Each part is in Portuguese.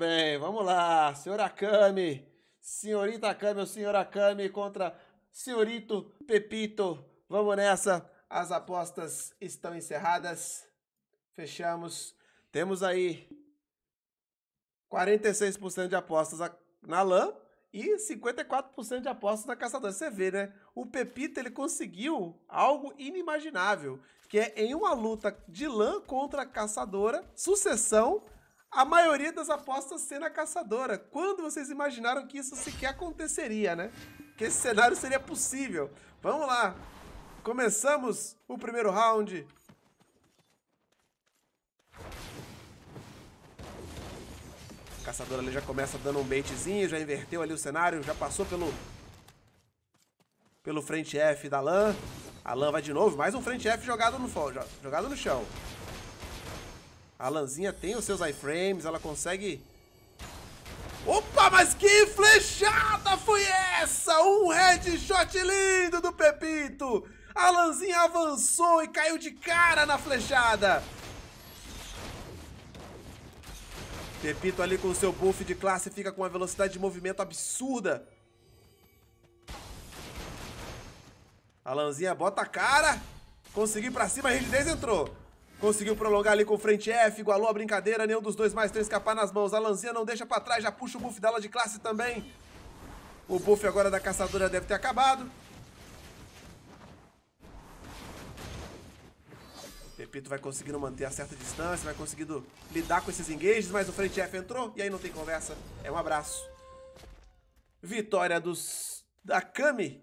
Bem, vamos lá. Senhor Akami, senhorita Akami ou senhor Akami contra senhorito Pepito. Vamos nessa. As apostas estão encerradas. Fechamos. Temos aí 46% de apostas na LAN e 54% de apostas na caçadora. Você vê, né? O Pepito ele conseguiu algo inimaginável, que é em uma luta de LAN contra a caçadora, sucessão a maioria das apostas cena caçadora. Quando vocês imaginaram que isso sequer aconteceria, né? Que esse cenário seria possível. Vamos lá. Começamos o primeiro round. A caçadora ali já começa dando um baitzinho, já inverteu ali o cenário, já passou pelo pelo frente F da LAN. A LAN vai de novo, mais um frente F jogado no, jogado no chão. A Lanzinha tem os seus iframes, ela consegue... Opa, mas que flechada foi essa? Um headshot lindo do Pepito! A Lanzinha avançou e caiu de cara na flechada! Pepito ali com o seu buff de classe fica com uma velocidade de movimento absurda. A Lanzinha bota a cara. Conseguiu pra cima, a rigidez entrou. Conseguiu prolongar ali com frente F, igualou a brincadeira, nenhum dos dois mais tem escapar nas mãos. A Lanzinha não deixa para trás, já puxa o buff dela de classe também. O buff agora da caçadora deve ter acabado. Pepito vai conseguindo manter a certa distância, vai conseguindo lidar com esses engages, mas o frente F entrou e aí não tem conversa. É um abraço. Vitória dos da Kami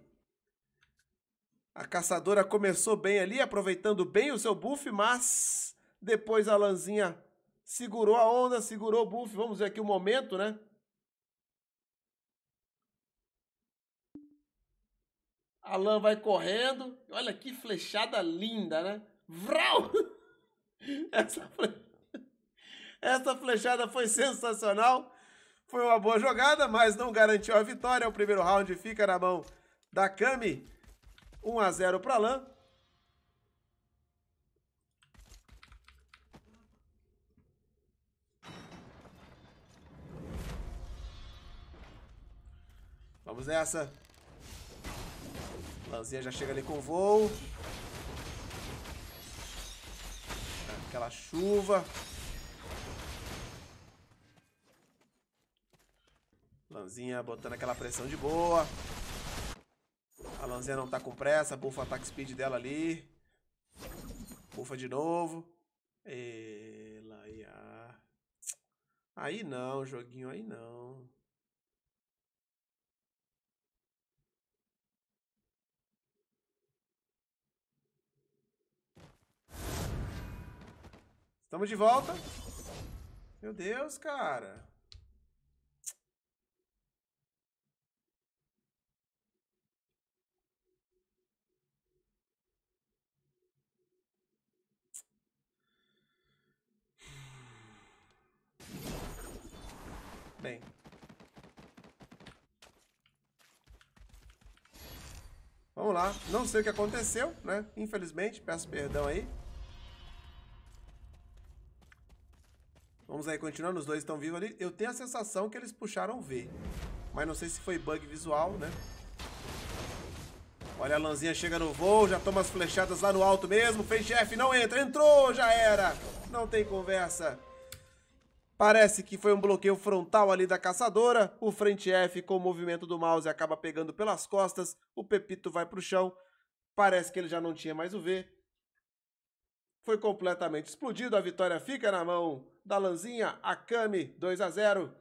a caçadora começou bem ali, aproveitando bem o seu buff, mas depois a Lanzinha segurou a onda, segurou o buff. Vamos ver aqui o momento, né? A Lan vai correndo. Olha que flechada linda, né? Vrau! Essa, fle... Essa flechada foi sensacional. Foi uma boa jogada, mas não garantiu a vitória. O primeiro round fica na mão da Cami. 1 a 0 para Lan. Vamos nessa. Lanzinha já chega ali com voo. Aquela chuva. Lanzinha botando aquela pressão de boa. Lanzinha não tá com pressa, bufa o ataque speed dela ali. Bufa de novo. Ela ia. Ah. Aí não, joguinho, aí não. Estamos de volta. Meu Deus, cara. bem. Vamos lá. Não sei o que aconteceu, né? Infelizmente, peço perdão aí. Vamos aí, continuando. Os dois estão vivos ali. Eu tenho a sensação que eles puxaram V. Mas não sei se foi bug visual, né? Olha, a lanzinha chega no voo, já toma as flechadas lá no alto mesmo. Fez chefe, não entra. Entrou, já era. Não tem conversa. Parece que foi um bloqueio frontal ali da caçadora, o frente F com o movimento do mouse acaba pegando pelas costas, o Pepito vai para o chão, parece que ele já não tinha mais o V. Foi completamente explodido, a vitória fica na mão da Lanzinha, Akami, 2 a 0.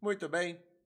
Muito bem.